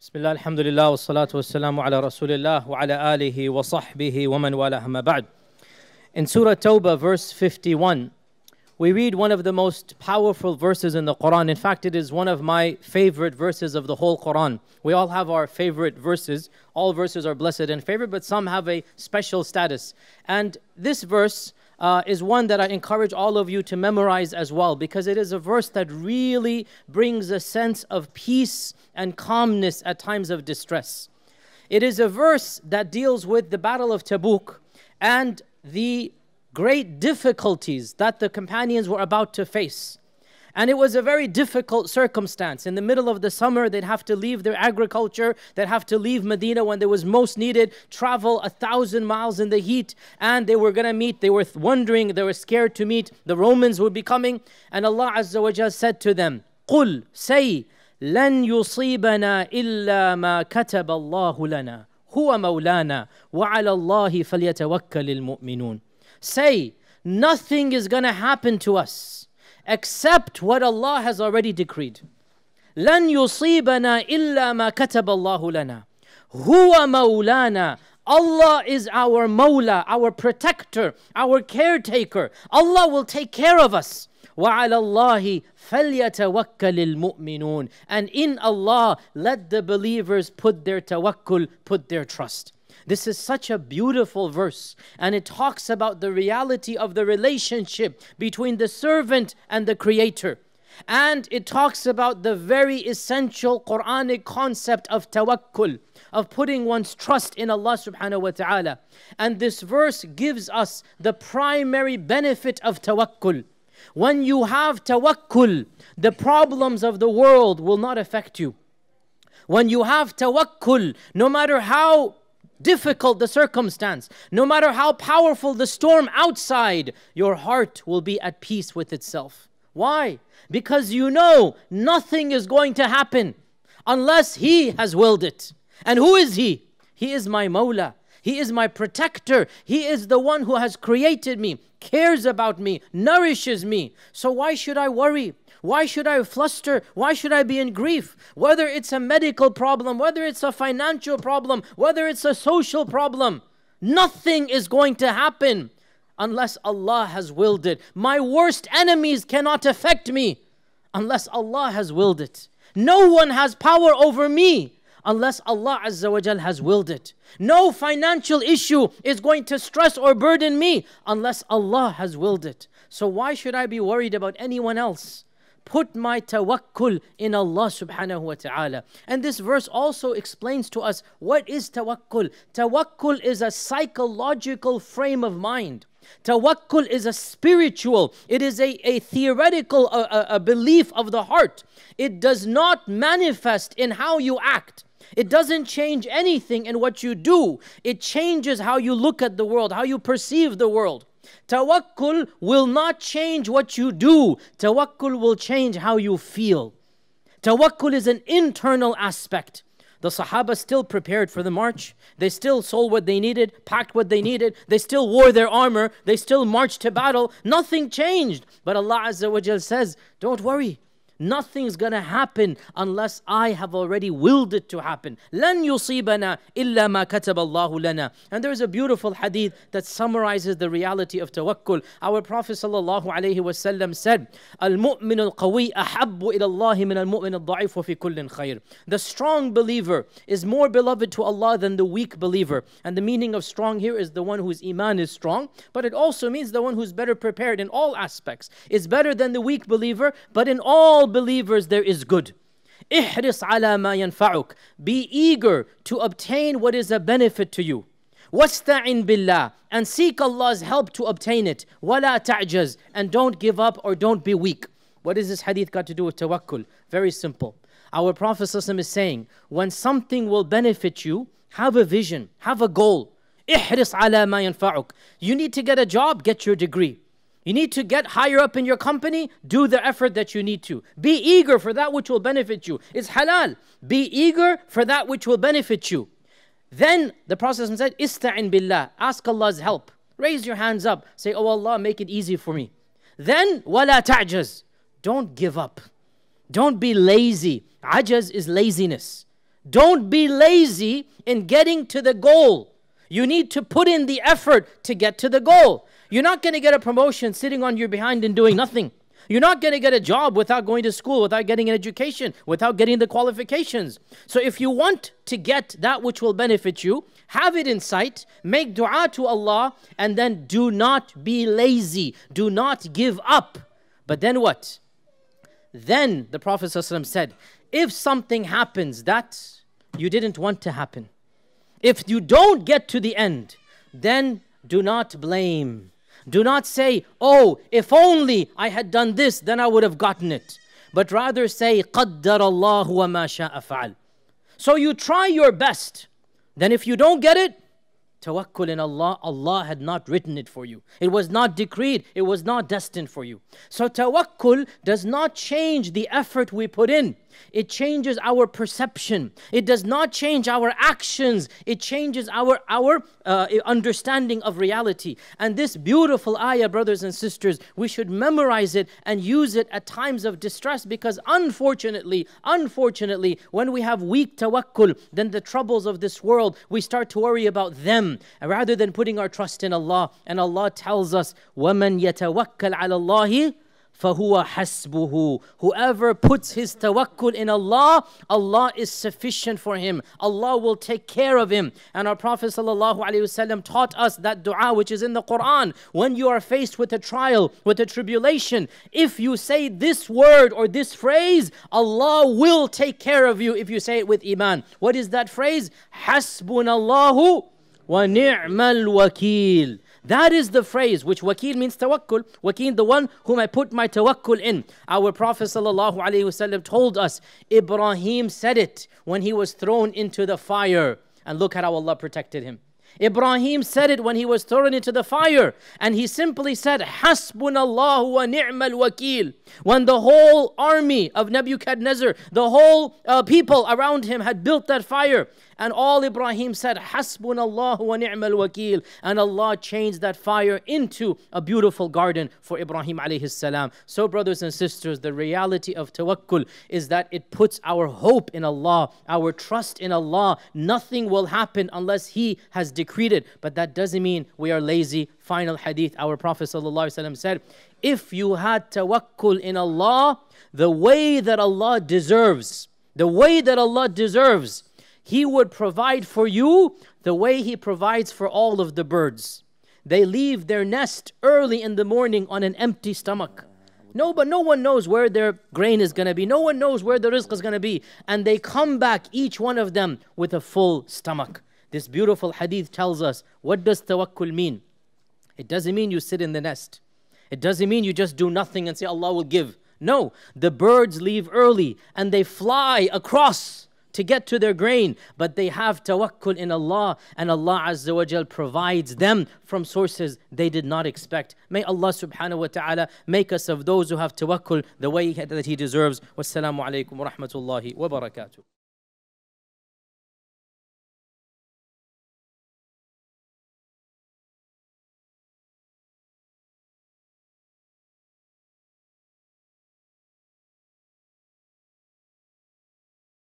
بسم الله الحمد لله والصلاة والسلام على رسول الله وعلى آله وصحبه ومن والاه In Surah Tawbah verse 51 we read one of the most powerful verses in the Quran. In fact, it is one of my favorite verses of the whole Quran. We all have our favorite verses. All verses are blessed and favored, but some have a special status. And this verse uh, is one that I encourage all of you to memorize as well because it is a verse that really brings a sense of peace and calmness at times of distress. It is a verse that deals with the Battle of Tabuk and the great difficulties that the companions were about to face. And it was a very difficult circumstance. In the middle of the summer, they'd have to leave their agriculture, they'd have to leave Medina when there was most needed, travel a thousand miles in the heat, and they were going to meet. They were wondering, they were scared to meet. The Romans would be coming. And Allah Azza wa Jalla said to them, قُلْ Say, لن يصيبنا إلا ما كتب الله لنا هو مولانا وعلى الله فليتوكل المؤمنون Say, nothing is going to happen to us accept what Allah has already decreed. لن يصيبنا إلا ما كتب الله لنا هو مولانا Allah is our Mawla, our protector, our caretaker. Allah will take care of us. وَعَلَى اللَّهِ فَلْيَتَوَكَّلِ الْمُؤْمِنُونَ And in Allah, let the believers put their tawakkul, put their trust. This is such a beautiful verse, and it talks about the reality of the relationship between the servant and the creator. And it talks about the very essential Quranic concept of tawakkul, of putting one's trust in Allah subhanahu wa ta'ala. And this verse gives us the primary benefit of tawakkul. When you have tawakkul, the problems of the world will not affect you. When you have tawakkul, no matter how difficult the circumstance, no matter how powerful the storm outside, your heart will be at peace with itself. Why? Because you know nothing is going to happen unless He has willed it. And who is He? He is my Mawla. He is my protector. He is the one who has created me, cares about me, nourishes me. So why should I worry? Why should I fluster? Why should I be in grief? Whether it's a medical problem, whether it's a financial problem, whether it's a social problem, nothing is going to happen unless Allah has willed it. My worst enemies cannot affect me unless Allah has willed it. No one has power over me unless Allah Azza wa Jal has willed it. No financial issue is going to stress or burden me unless Allah has willed it. So why should I be worried about anyone else? put my tawakkul in Allah subhanahu wa ta'ala. And this verse also explains to us what is tawakkul. Tawakkul is a psychological frame of mind. Tawakkul is a spiritual, it is a, a theoretical a, a, a belief of the heart. It does not manifest in how you act. It doesn't change anything in what you do. It changes how you look at the world, how you perceive the world. Tawakkul will not change what you do. Tawakkul will change how you feel. Tawakkul is an internal aspect. The Sahaba still prepared for the march. They still sold what they needed, packed what they needed. They still wore their armor. They still marched to battle. Nothing changed. But Allah Azza wa says, don't worry. Nothing's going to happen unless I have already willed it to happen. لَن yusibana illa ma كَتَبَ اللَّهُ And there is a beautiful hadith that summarizes the reality of tawakkul. Our Prophet sallallahu alaihi wasallam said, "Al-mu'min al-qawi ahabbu ila Allah min al-mu'min al-da'if wa fi kullin khair." The strong believer is more beloved to Allah than the weak believer. And the meaning of strong here is the one whose iman is strong, but it also means the one who's better prepared in all aspects. Is better than the weak believer, but in all all believers there is good. احرص على ما ينفعك. Be eager to obtain what is a benefit to you. وَاسْتَعِنْ بِاللَّهِ And seek Allah's help to obtain it. وَلَا تَعْجَزْ And don't give up or don't be weak. What does this hadith got to do with tawakkul? Very simple. Our Prophet is saying, when something will benefit you, have a vision, have a goal. احرص على ما ينفعك. You need to get a job, get your degree. You need to get higher up in your company, do the effort that you need to. Be eager for that which will benefit you. It's halal. Be eager for that which will benefit you. Then the Prophet said, Ista'in billah, ask Allah's help. Raise your hands up. Say, Oh Allah, make it easy for me. Then, wala ta'jaz. Don't give up. Don't be lazy. Ajaz is laziness. Don't be lazy in getting to the goal. You need to put in the effort to get to the goal. You're not going to get a promotion sitting on your behind and doing nothing. You're not going to get a job without going to school, without getting an education, without getting the qualifications. So if you want to get that which will benefit you, have it in sight, make dua to Allah, and then do not be lazy. Do not give up. But then what? Then the Prophet ﷺ said, if something happens that you didn't want to happen, if you don't get to the end, then do not blame. Do not say, oh, if only I had done this, then I would have gotten it. But rather say, قَدَّرَ اللَّهُ وَمَا شَاءَ فَعَلْ So you try your best. Then if you don't get it, tawakkul in Allah, Allah had not written it for you. It was not decreed, it was not destined for you. So tawakkul does not change the effort we put in. It changes our perception. It does not change our actions. It changes our, our uh, understanding of reality. And this beautiful ayah, brothers and sisters, we should memorize it and use it at times of distress because unfortunately, unfortunately, when we have weak tawakkul, then the troubles of this world, we start to worry about them rather than putting our trust in Allah. And Allah tells us, وَمَنْ يَتَوَكَّلْ عَلَى اللَّهِ فَهُوَ حَسْبُهُ Whoever puts his tawakkul in Allah, Allah is sufficient for him. Allah will take care of him. And our Prophet ﷺ taught us that dua which is in the Quran. When you are faced with a trial, with a tribulation, if you say this word or this phrase, Allah will take care of you if you say it with iman. What is that phrase? حَسْبُنَ اللَّهُ وَنِعْمَ الْوَكِيلُ that is the phrase which wakil means tawakkul. Wakil, the one whom I put my tawakkul in. Our Prophet ﷺ told us, Ibrahim said it when he was thrown into the fire. And look at how Allah protected him. Ibrahim said it when he was thrown into the fire, and he simply said, Hasbunallahu wa ni'mal wakil. When the whole army of Nebuchadnezzar, the whole uh, people around him had built that fire, and all Ibrahim said, Hasbunallahu wa ni'mal wakil. And Allah changed that fire into a beautiful garden for Ibrahim alayhi salam. So, brothers and sisters, the reality of tawakkul is that it puts our hope in Allah, our trust in Allah. Nothing will happen unless He has declared decreed But that doesn't mean we are lazy. Final hadith, our Prophet ﷺ said, If you had tawakkul in Allah, the way that Allah deserves, the way that Allah deserves, He would provide for you the way He provides for all of the birds. They leave their nest early in the morning on an empty stomach. No, but no one knows where their grain is going to be. No one knows where the rizq is going to be. And they come back, each one of them, with a full stomach. This beautiful hadith tells us what does tawakkul mean? It doesn't mean you sit in the nest. It doesn't mean you just do nothing and say Allah will give. No, the birds leave early and they fly across to get to their grain, but they have tawakkul in Allah, and Allah Azza wa Jal provides them from sources they did not expect. May Allah subhanahu wa ta'ala make us of those who have tawakkul the way that He deserves. Wassalamu alaikum wa rahmatullahi wa barakatuh.